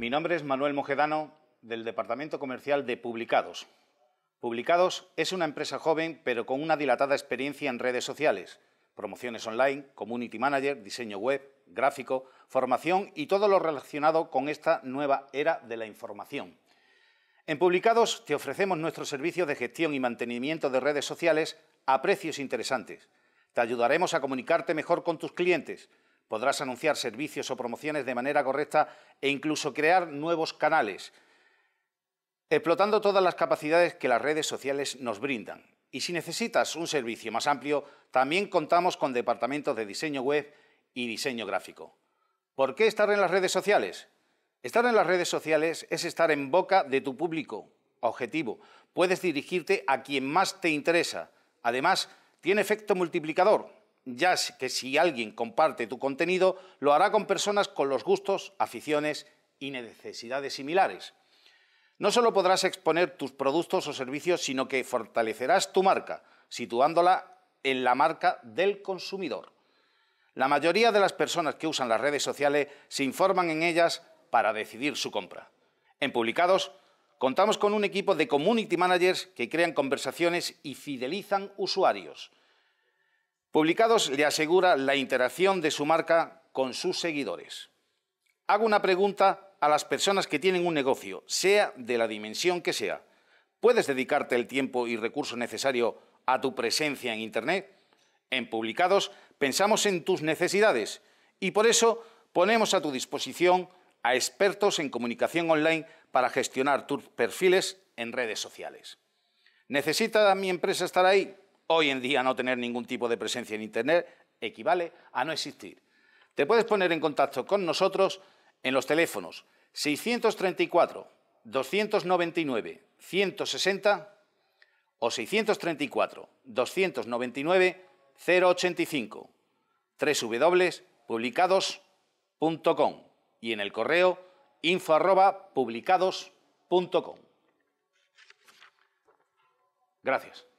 Mi nombre es Manuel Mojedano, del Departamento Comercial de Publicados. Publicados es una empresa joven, pero con una dilatada experiencia en redes sociales, promociones online, community manager, diseño web, gráfico, formación y todo lo relacionado con esta nueva era de la información. En Publicados te ofrecemos nuestro servicio de gestión y mantenimiento de redes sociales a precios interesantes. Te ayudaremos a comunicarte mejor con tus clientes, Podrás anunciar servicios o promociones de manera correcta e incluso crear nuevos canales, explotando todas las capacidades que las redes sociales nos brindan. Y si necesitas un servicio más amplio, también contamos con departamentos de diseño web y diseño gráfico. ¿Por qué estar en las redes sociales? Estar en las redes sociales es estar en boca de tu público objetivo. Puedes dirigirte a quien más te interesa. Además, tiene efecto multiplicador ya que si alguien comparte tu contenido, lo hará con personas con los gustos, aficiones y necesidades similares. No solo podrás exponer tus productos o servicios, sino que fortalecerás tu marca, situándola en la marca del consumidor. La mayoría de las personas que usan las redes sociales se informan en ellas para decidir su compra. En Publicados contamos con un equipo de community managers que crean conversaciones y fidelizan usuarios. Publicados le asegura la interacción de su marca con sus seguidores. Hago una pregunta a las personas que tienen un negocio, sea de la dimensión que sea. ¿Puedes dedicarte el tiempo y recurso necesario a tu presencia en Internet? En Publicados pensamos en tus necesidades y por eso ponemos a tu disposición a expertos en comunicación online para gestionar tus perfiles en redes sociales. ¿Necesita mi empresa estar ahí? Hoy en día no tener ningún tipo de presencia en Internet equivale a no existir. Te puedes poner en contacto con nosotros en los teléfonos 634 299 160 o 634 299 085 www.publicados.com y en el correo info Gracias.